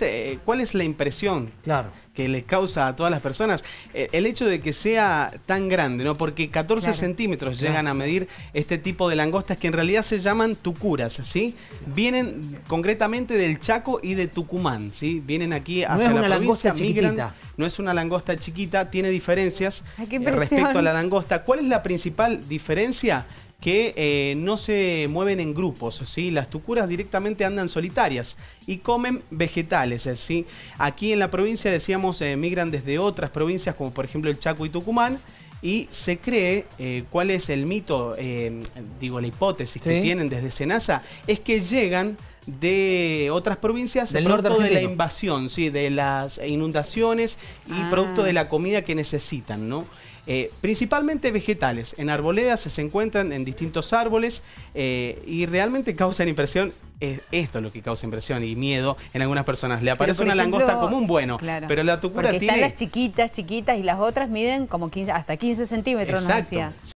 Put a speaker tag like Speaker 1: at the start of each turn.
Speaker 1: Eh, ¿cuál es la impresión que le causa a todas las personas? Eh, el hecho de que sea tan grande, ¿no? Porque 14 centímetros llegan a medir este tipo de langostas que en realidad se llaman tucuras, ¿sí? Vienen concretamente del Chaco y de Tucumán, ¿sí? Vienen aquí hacia la langosta provincia, no es una langosta chiquita, tiene diferencias
Speaker 2: eh, respecto a la
Speaker 1: langosta. ¿Cuál es la principal diferencia? que eh, no se mueven en grupos, ¿sí? Las tucuras directamente andan solitarias y comen vegetales, eh, ¿sí? Aquí en la provincia, decíamos, emigran migran desde otras provincias como por ejemplo el Chaco y Tucumán y se cree, cuál es el mito, digo, la hipótesis que tienen desde Senasa, es que llegan de otras provincias producto de la invasión, sí, de las inundaciones y ah. producto de la comida que necesitan, ¿no? Eh, principalmente vegetales. En arboledas se encuentran en distintos árboles eh, y realmente causan impresión. es esto lo que causa impresión y miedo en algunas personas. Le aparece una langosta langosta común, bueno, pero la tucura tiene. Están las
Speaker 2: chiquitas, chiquitas y las otras
Speaker 3: miden como hasta 15 centímetros, Exacto.